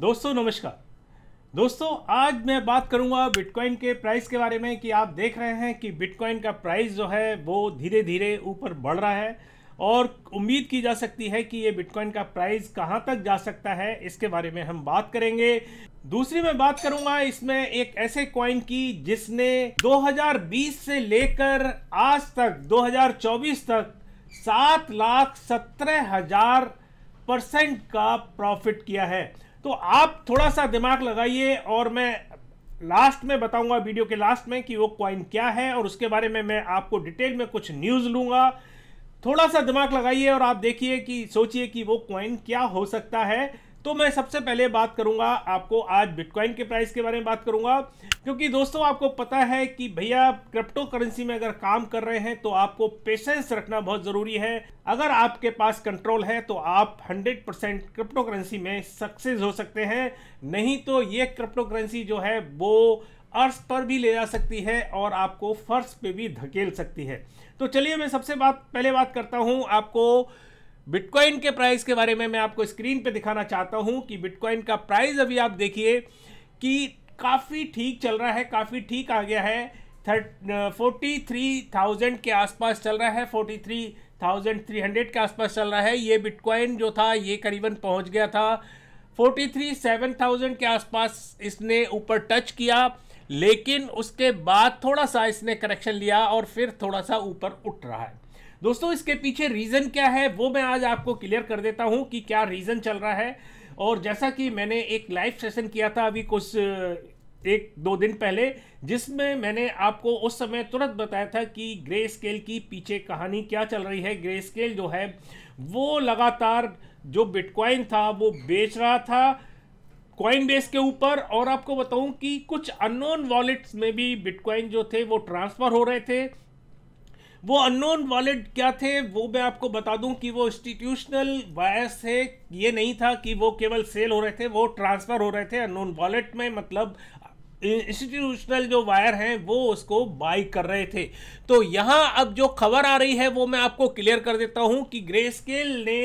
दोस्तों नमस्कार दोस्तों आज मैं बात करूंगा बिटकॉइन के प्राइस के बारे में कि आप देख रहे हैं कि बिटकॉइन का प्राइस जो है वो धीरे धीरे ऊपर बढ़ रहा है और उम्मीद की जा सकती है कि ये बिटकॉइन का प्राइस कहाँ तक जा सकता है इसके बारे में हम बात करेंगे दूसरी मैं बात करूंगा इसमें एक ऐसे कॉइन की जिसने 2020 से लेकर आज तक 2024 तक सात लाख सत्रह हजार परसेंट का प्रॉफिट किया है तो आप थोड़ा सा दिमाग लगाइए और मैं लास्ट में बताऊंगा वीडियो के लास्ट में कि वो क्वाइन क्या है और उसके बारे में मैं आपको डिटेल में कुछ न्यूज़ लूँगा थोड़ा सा दिमाग लगाइए और आप देखिए कि सोचिए कि वो क्वाइन क्या हो सकता है तो मैं सबसे पहले बात करूंगा आपको आज बिटकॉइन के प्राइस के बारे में बात करूंगा क्योंकि दोस्तों आपको पता है कि भैया क्रिप्टो करेंसी में अगर काम कर रहे हैं तो आपको पेशेंस रखना बहुत ज़रूरी है अगर आपके पास कंट्रोल है तो आप 100 परसेंट क्रिप्टो करेंसी में सक्सेस हो सकते हैं नहीं तो ये क्रिप्टो करेंसी जो है वो अर्थ पर भी ले जा सकती है और आपको फर्श पे भी धकेल सकती है तो चलिए मैं सबसे बात पहले बात करता हूँ आपको बिटकॉइन के प्राइस के बारे में मैं आपको स्क्रीन पे दिखाना चाहता हूँ कि बिटकॉइन का प्राइस अभी आप देखिए कि काफ़ी ठीक चल रहा है काफ़ी ठीक आ गया है थर्ट फोर्टी थ्री थाउजेंड के आसपास चल रहा है forty three thousand three hundred के आसपास चल रहा है ये बिटकॉइन जो था ये करीबन पहुंच गया था फोर्टी थ्री सेवन थाउजेंड के आसपास इसने ऊपर टच किया लेकिन उसके बाद थोड़ा सा इसने करेक्शन लिया और फिर थोड़ा सा ऊपर उठ रहा है दोस्तों इसके पीछे रीज़न क्या है वो मैं आज आपको क्लियर कर देता हूँ कि क्या रीज़न चल रहा है और जैसा कि मैंने एक लाइव सेशन किया था अभी कुछ एक दो दिन पहले जिसमें मैंने आपको उस समय तुरंत बताया था कि ग्रे स्केल की पीछे कहानी क्या चल रही है ग्रे स्केल जो है वो लगातार जो बिटकॉइन था वो बेच रहा था कॉइन बेस के ऊपर और आपको बताऊं कि कुछ अननोन वॉलेट्स में भी बिटकॉइन जो थे वो ट्रांसफ़र हो रहे थे वो अननोन वॉलेट क्या थे वो मैं आपको बता दूं कि वो इंस्टीट्यूशनल वायस है ये नहीं था कि वो केवल सेल हो रहे थे वो ट्रांसफ़र हो रहे थे अननोन वॉलेट में मतलब इंस्टीट्यूशनल जो वायर हैं वो उसको बाई कर रहे थे तो यहाँ अब जो खबर आ रही है वो मैं आपको क्लियर कर देता हूँ कि ग्रे स्केल ने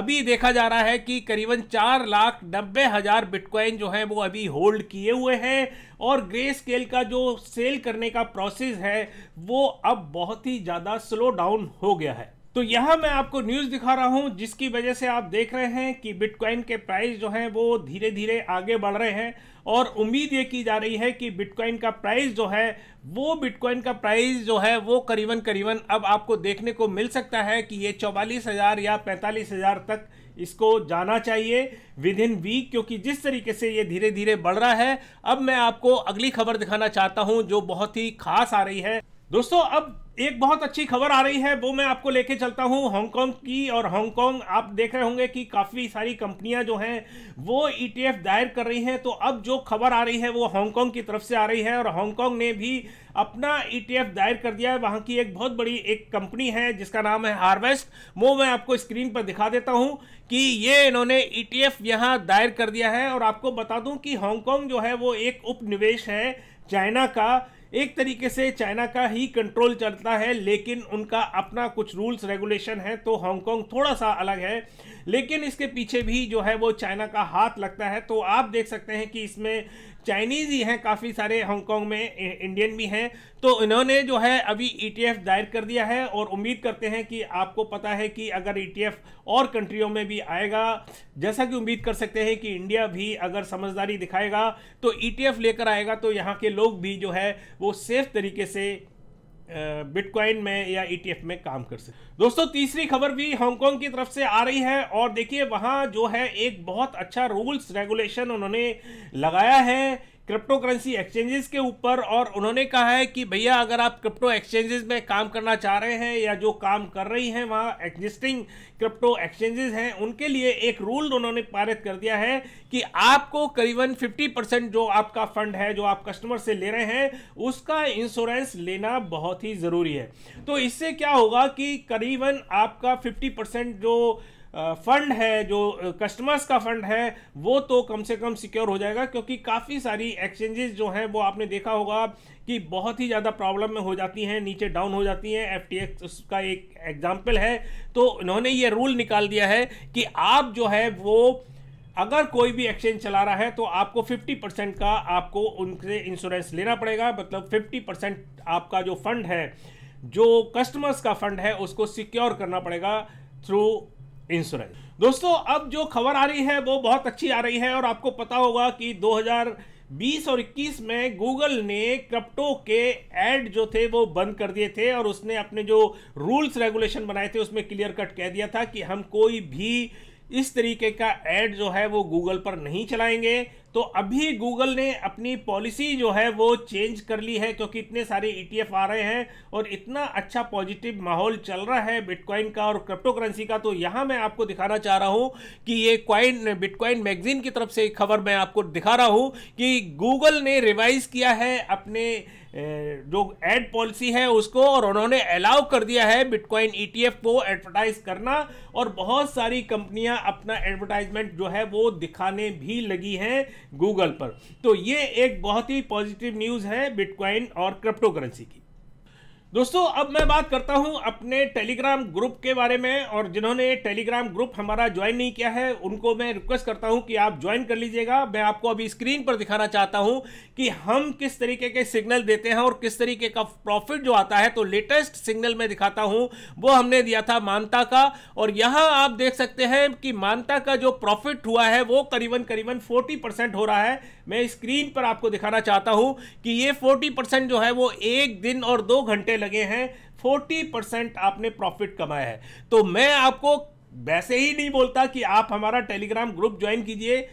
अभी देखा जा रहा है कि करीबन चार लाख नब्बे हज़ार बिटकॉइन जो है वो अभी होल्ड किए हुए हैं और ग्रे स्केल का जो सेल करने का प्रोसेस है वो अब बहुत ही ज़्यादा स्लो डाउन हो गया है तो यहां मैं आपको न्यूज़ दिखा रहा हूं जिसकी वजह से आप देख रहे हैं कि बिटकॉइन के प्राइस जो है वो धीरे धीरे आगे बढ़ रहे हैं और उम्मीद ये की जा रही है कि बिटकॉइन का प्राइस जो है वो बिटकॉइन का प्राइस जो है वो करीबन करीबन अब आपको देखने को मिल सकता है कि ये चौवालीस हज़ार या पैंतालीस हज़ार तक इसको जाना चाहिए विद इन वीक क्योंकि जिस तरीके से ये धीरे धीरे बढ़ रहा है अब मैं आपको अगली खबर दिखाना चाहता हूं जो बहुत ही खास आ रही है दोस्तों अब एक बहुत अच्छी खबर आ रही है वो मैं आपको लेके चलता हूँ हांगकांग की और हांगकांग आप देख रहे होंगे कि काफ़ी सारी कंपनियाँ जो हैं वो ईटीएफ e दायर कर रही हैं तो अब जो खबर आ रही है वो हांगकांग की तरफ से आ रही है और हांगकांग ने भी अपना ईटीएफ e दायर कर दिया है वहाँ की एक बहुत बड़ी एक कंपनी है जिसका नाम है हार्वेस्ट वो मैं आपको स्क्रीन पर दिखा देता हूँ कि ये इन्होंने ई e टी दायर कर दिया है और आपको बता दूँ कि हांगकॉन्ग जो है वो एक उपनिवेश है चाइना का एक तरीके से चाइना का ही कंट्रोल चलता है लेकिन उनका अपना कुछ रूल्स रेगुलेशन है तो हांगकांग थोड़ा सा अलग है लेकिन इसके पीछे भी जो है वो चाइना का हाथ लगता है तो आप देख सकते हैं कि इसमें चाइनीज ही हैं काफ़ी सारे हांगकांग में इंडियन भी हैं तो इन्होंने जो है अभी ई e दायर कर दिया है और उम्मीद करते हैं कि आपको पता है कि अगर ई e और कंट्रियों में भी आएगा जैसा कि उम्मीद कर सकते हैं कि इंडिया भी अगर समझदारी दिखाएगा तो ई e लेकर आएगा तो यहाँ के लोग भी जो है वो सेफ तरीके से बिटकॉइन में या ईटीएफ e में काम कर सके दोस्तों तीसरी खबर भी हांगकांग की तरफ से आ रही है और देखिए वहां जो है एक बहुत अच्छा रूल्स रेगुलेशन उन्होंने लगाया है क्रिप्टो करेंसी एक्सचेंजेस के ऊपर और उन्होंने कहा है कि भैया अगर आप क्रिप्टो एक्सचेंजेस में काम करना चाह रहे हैं या जो काम कर रही हैं वहाँ एग्जिस्टिंग क्रिप्टो एक्सचेंजेस हैं उनके लिए एक रूल उन्होंने पारित कर दिया है कि आपको करीबन 50 परसेंट जो आपका फंड है जो आप कस्टमर से ले रहे हैं उसका इंश्योरेंस लेना बहुत ही ज़रूरी है तो इससे क्या होगा कि करीबन आपका फिफ्टी जो फंड है जो कस्टमर्स का फंड है वो तो कम से कम सिक्योर हो जाएगा क्योंकि काफ़ी सारी एक्सचेंजेस जो हैं वो आपने देखा होगा कि बहुत ही ज़्यादा प्रॉब्लम में हो जाती हैं नीचे डाउन हो जाती हैं एफ टी एक्स उसका एक एग्जाम्पल है तो उन्होंने ये रूल निकाल दिया है कि आप जो है वो अगर कोई भी एक्सचेंज चला रहा है तो आपको 50 परसेंट का आपको उनसे इंश्योरेंस लेना पड़ेगा मतलब 50 परसेंट आपका जो फंड है जो कस्टमर्स का फंड है उसको सिक्योर करना पड़ेगा थ्रू इंश्योरेंस दोस्तों अब जो खबर आ रही है वो बहुत अच्छी आ रही है और आपको पता होगा कि 2020 और 21 में गूगल ने क्रिप्टो के ऐड जो थे वो बंद कर दिए थे और उसने अपने जो रूल्स रेगुलेशन बनाए थे उसमें क्लियर कट कह दिया था कि हम कोई भी इस तरीके का ऐड जो है वो गूगल पर नहीं चलाएंगे तो अभी गूगल ने अपनी पॉलिसी जो है वो चेंज कर ली है क्योंकि इतने सारे ईटीएफ e आ रहे हैं और इतना अच्छा पॉजिटिव माहौल चल रहा है बिटकॉइन का और क्रिप्टो करेंसी का तो यहाँ मैं आपको दिखाना चाह रहा हूँ कि ये क्वाइन बिटकॉइन मैगजीन की तरफ से खबर मैं आपको दिखा रहा हूँ कि गूगल ने रिवाइज किया है अपने जो एड पॉलिसी है उसको और उन्होंने अलाउ कर दिया है बिटकॉइन ईटीएफ e को एडवर्टाइज करना और बहुत सारी कंपनियां अपना एडवर्टाइजमेंट जो है वो दिखाने भी लगी हैं गूगल पर तो ये एक बहुत ही पॉजिटिव न्यूज़ है बिटकॉइन और क्रिप्टो करेंसी की दोस्तों अब मैं बात करता हूं अपने टेलीग्राम ग्रुप के बारे में और जिन्होंने टेलीग्राम ग्रुप हमारा ज्वाइन नहीं किया है उनको मैं रिक्वेस्ट करता हूं कि आप ज्वाइन कर लीजिएगा मैं आपको अभी स्क्रीन पर दिखाना चाहता हूं कि हम किस तरीके के सिग्नल देते हैं और किस तरीके का प्रॉफिट जो आता है तो लेटेस्ट सिग्नल मैं दिखाता हूं वो हमने दिया था मानता का और यहाँ आप देख सकते हैं कि मानता का जो प्रॉफिट हुआ है वो करीबन करीबन फोर्टी हो रहा है मैं स्क्रीन पर आपको दिखाना चाहता हूँ कि ये फोर्टी जो है वो एक दिन और दो घंटे लगे हैं फोर्टी परसेंट आपने प्रॉफिट कमाया है तो मैं आपको वैसे ही नहीं बोलता कि आप हमारा टेलीग्राम ग्रुप ज्वाइन कीजिए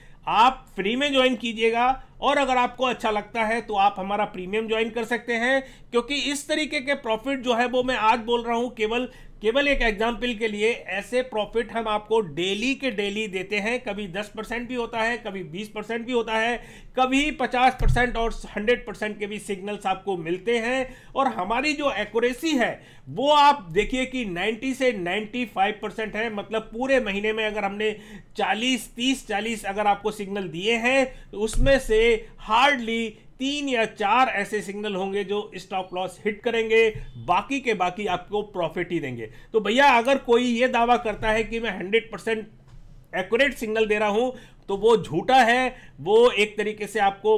आप फ्री में ज्वाइन कीजिएगा और अगर आपको अच्छा लगता है तो आप हमारा प्रीमियम ज्वाइन कर सकते हैं क्योंकि इस तरीके के प्रॉफिट जो है वो मैं आज बोल रहा हूँ केवल केवल एक एग्जाम्पल के लिए ऐसे प्रॉफिट हम आपको डेली के डेली देते हैं कभी 10 परसेंट भी होता है कभी 20 परसेंट भी होता है कभी 50 परसेंट और 100 परसेंट के भी सिग्नल्स आपको मिलते हैं और हमारी जो एक्यूरेसी है वो आप देखिए कि 90 से 95 परसेंट है मतलब पूरे महीने में अगर हमने 40 30 40 अगर आपको सिग्नल दिए हैं तो उसमें से हार्डली तीन या चार ऐसे सिग्नल होंगे जो स्टॉप लॉस हिट करेंगे बाकी के बाकी आपको प्रॉफिट ही देंगे तो भैया अगर कोई ये दावा करता है कि मैं हंड्रेड परसेंट एक्यूरेट सिग्नल दे रहा हूं तो वो झूठा है वो एक तरीके से आपको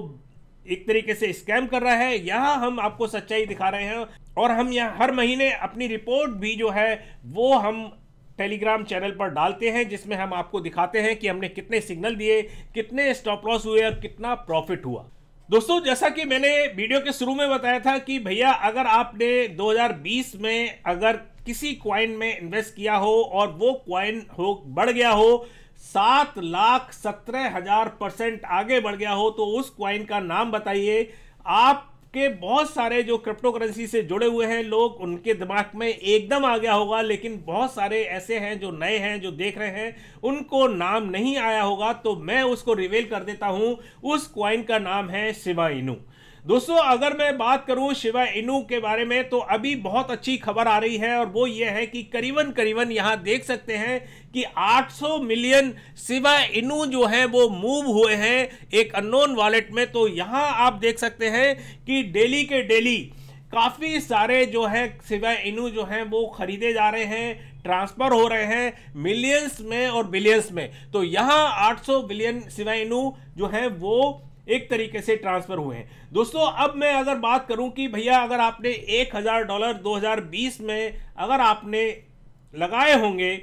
एक तरीके से स्कैम कर रहा है यहां हम आपको सच्चाई दिखा रहे हैं और हम यहाँ हर महीने अपनी रिपोर्ट भी जो है वो हम टेलीग्राम चैनल पर डालते हैं जिसमें हम आपको दिखाते हैं कि हमने कितने सिग्नल दिए कितने स्टॉप लॉस हुए और कितना प्रॉफिट हुआ दोस्तों जैसा कि मैंने वीडियो के शुरू में बताया था कि भैया अगर आपने 2020 में अगर किसी क्वाइन में इन्वेस्ट किया हो और वो क्वाइन हो बढ़ गया हो सात लाख सत्रह हजार परसेंट आगे बढ़ गया हो तो उस क्वाइन का नाम बताइए आप के बहुत सारे जो क्रिप्टो करेंसी से जुड़े हुए हैं लोग उनके दिमाग में एकदम आ गया होगा लेकिन बहुत सारे ऐसे हैं जो नए हैं जो देख रहे हैं उनको नाम नहीं आया होगा तो मैं उसको रिवेल कर देता हूं उस क्वाइन का नाम है शिवाइनू दोस्तों अगर मैं बात करूं शिवा इनू के बारे में तो अभी बहुत अच्छी खबर आ रही है और वो ये है कि करीबन करीबन यहां देख सकते हैं कि 800 मिलियन शिवा इनू जो है वो मूव हुए हैं एक अननोन वॉलेट में तो यहां आप देख सकते हैं कि डेली के डेली काफ़ी सारे जो है सिवा इनू जो हैं वो खरीदे जा रहे हैं ट्रांसफ़र हो रहे हैं मिलियंस में और बिलियंस में तो यहाँ 800 बिलियन सिवा इनू जो है वो एक तरीके से ट्रांसफर हुए हैं दोस्तों अब मैं अगर बात करूं कि भैया अगर आपने एक हज़ार डॉलर 2020 में अगर आपने लगाए होंगे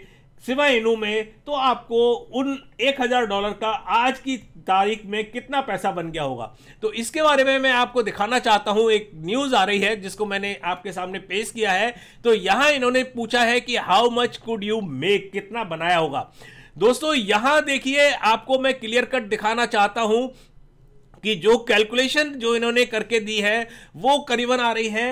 सिवा इनू में तो आपको उन एक हज़ार डॉलर का आज की तारीख में कितना पैसा बन गया होगा तो इसके बारे में मैं आपको दिखाना चाहता हूं एक न्यूज़ आ रही है जिसको मैंने आपके सामने पेश किया है तो यहां इन्होंने पूछा है कि how much could you make कितना बनाया होगा दोस्तों यहाँ देखिए आपको मैं क्लियर कट दिखाना चाहता हूँ कि जो कैलकुलेशन जो इन्होंने करके दी है वो करीबन आ रही है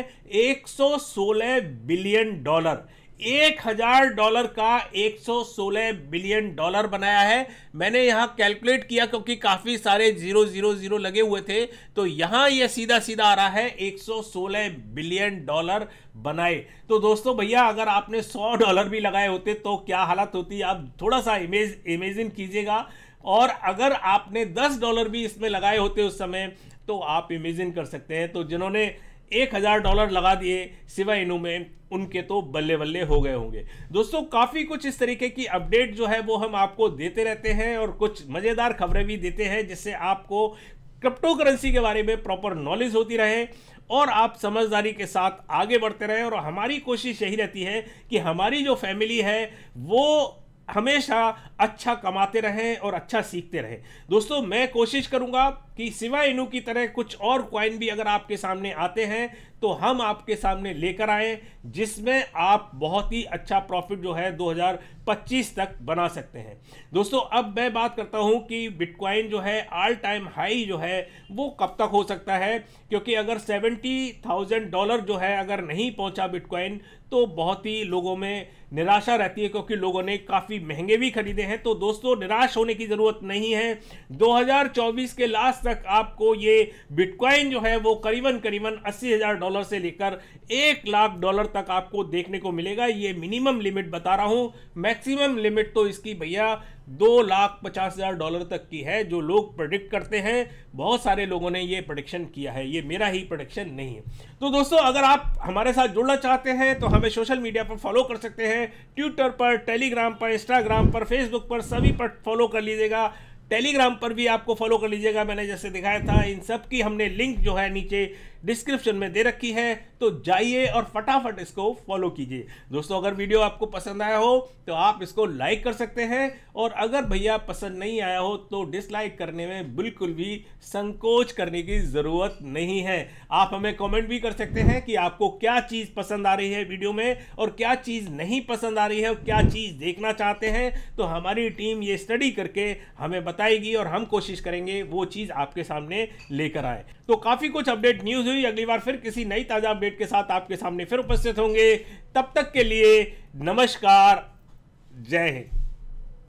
116 बिलियन डॉलर एक हजार डॉलर का 116 बिलियन डॉलर बनाया है मैंने यहां कैलकुलेट किया क्योंकि काफ़ी सारे जीरो जीरो जीरो लगे हुए थे तो यहां यह सीधा सीधा आ रहा है 116 बिलियन डॉलर बनाए तो दोस्तों भैया अगर आपने 100 डॉलर भी लगाए होते तो क्या हालत होती आप थोड़ा सा इमेज इमेजिन कीजिएगा और अगर आपने दस डॉलर भी इसमें लगाए होते उस समय तो आप इमेजिन कर सकते हैं तो जिन्होंने एक हज़ार डॉलर लगा दिए सिवाय इनू में उनके तो बल्ले बल्ले हो गए होंगे दोस्तों काफ़ी कुछ इस तरीके की अपडेट जो है वो हम आपको देते रहते हैं और कुछ मज़ेदार खबरें भी देते हैं जिससे आपको क्रिप्टो करेंसी के बारे में प्रॉपर नॉलेज होती रहे और आप समझदारी के साथ आगे बढ़ते रहें और हमारी कोशिश यही रहती है कि हमारी जो फैमिली है वो हमेशा अच्छा कमाते रहें और अच्छा सीखते रहें दोस्तों मैं कोशिश करूंगा कि सिवाय इनू की तरह कुछ और क्वाइन भी अगर आपके सामने आते हैं तो हम आपके सामने लेकर आए जिसमें आप बहुत ही अच्छा प्रॉफिट जो है 2025 तक बना सकते हैं दोस्तों अब मैं बात करता हूं कि बिटकॉइन जो है ऑल टाइम हाई जो है वो कब तक हो सकता है क्योंकि अगर 70,000 डॉलर जो है अगर नहीं पहुंचा बिटकॉइन तो बहुत ही लोगों में निराशा रहती है क्योंकि लोगों ने काफ़ी महंगे भी खरीदे हैं तो दोस्तों निराश होने की ज़रूरत नहीं है दो के लास्ट तक आपको ये बिटकॉइन जो है वो करीबन करीबन अस्सी हज़ार डॉलर से लेकर एक लाख डॉलर तक आपको देखने को मिलेगा ये मिनिमम लिमिट बता रहा हूँ मैक्सिमम लिमिट तो इसकी भैया दो लाख पचास हज़ार डॉलर तक की है जो लोग प्रोडिक्ट करते हैं बहुत सारे लोगों ने ये प्रोडिक्शन किया है ये मेरा ही प्रोडिक्शन नहीं है तो दोस्तों अगर आप हमारे साथ जुड़ना चाहते हैं तो हमें सोशल मीडिया पर फॉलो कर सकते हैं ट्विटर पर टेलीग्राम पर इंस्टाग्राम पर फेसबुक पर सभी पर फॉलो कर लीजिएगा टेलीग्राम पर भी आपको फॉलो कर लीजिएगा मैंने जैसे दिखाया था इन सब की हमने लिंक जो है नीचे डिस्क्रिप्शन में दे रखी है तो जाइए और फटाफट इसको फॉलो कीजिए दोस्तों अगर वीडियो आपको पसंद आया हो तो आप इसको लाइक कर सकते हैं और अगर भैया पसंद नहीं आया हो तो डिसलाइक करने में बिल्कुल भी संकोच करने की ज़रूरत नहीं है आप हमें कमेंट भी कर सकते हैं कि आपको क्या चीज़ पसंद आ रही है वीडियो में और क्या चीज़ नहीं पसंद आ रही है और क्या चीज़ देखना चाहते हैं तो हमारी टीम ये स्टडी करके हमें बताएगी और हम कोशिश करेंगे वो चीज़ आपके सामने लेकर आए तो काफ़ी कुछ अपडेट न्यूज़ हाजिर अगली बार फिर किसी नई ताज़ा अपडेट के साथ आपके सामने फिर उपस्थित होंगे तब तक के लिए नमस्कार जय हिंद